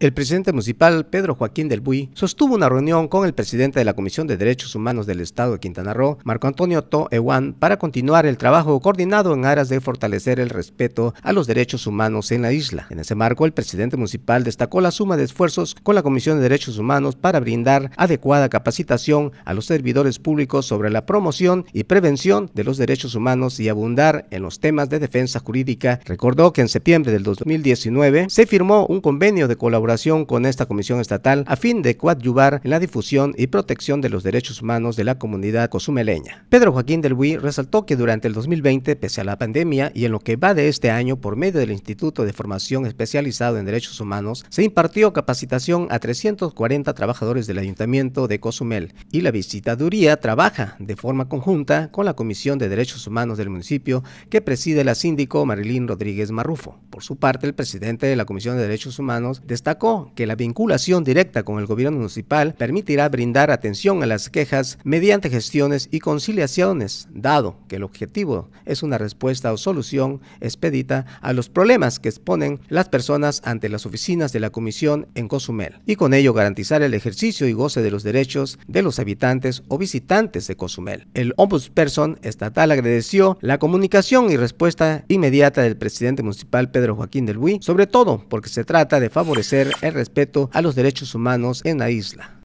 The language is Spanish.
El presidente municipal, Pedro Joaquín del Buy, sostuvo una reunión con el presidente de la Comisión de Derechos Humanos del Estado de Quintana Roo, Marco Antonio To Ewan, para continuar el trabajo coordinado en aras de fortalecer el respeto a los derechos humanos en la isla. En ese marco, el presidente municipal destacó la suma de esfuerzos con la Comisión de Derechos Humanos para brindar adecuada capacitación a los servidores públicos sobre la promoción y prevención de los derechos humanos y abundar en los temas de defensa jurídica. Recordó que en septiembre del 2019 se firmó un convenio de colaboración con esta comisión estatal a fin de coadyuvar en la difusión y protección de los derechos humanos de la comunidad cozumeleña. Pedro Joaquín del Huy resaltó que durante el 2020, pese a la pandemia y en lo que va de este año, por medio del Instituto de Formación Especializado en Derechos Humanos, se impartió capacitación a 340 trabajadores del Ayuntamiento de Cozumel y la visitaduría trabaja de forma conjunta con la Comisión de Derechos Humanos del municipio que preside la síndico Marilín Rodríguez Marrufo. Por su parte, el presidente de la Comisión de Derechos Humanos destaca que la vinculación directa con el gobierno municipal permitirá brindar atención a las quejas mediante gestiones y conciliaciones, dado que el objetivo es una respuesta o solución expedita a los problemas que exponen las personas ante las oficinas de la Comisión en Cozumel, y con ello garantizar el ejercicio y goce de los derechos de los habitantes o visitantes de Cozumel. El ombudsperson estatal agradeció la comunicación y respuesta inmediata del presidente municipal Pedro Joaquín del Buy, sobre todo porque se trata de favorecer el respeto a los derechos humanos en la isla.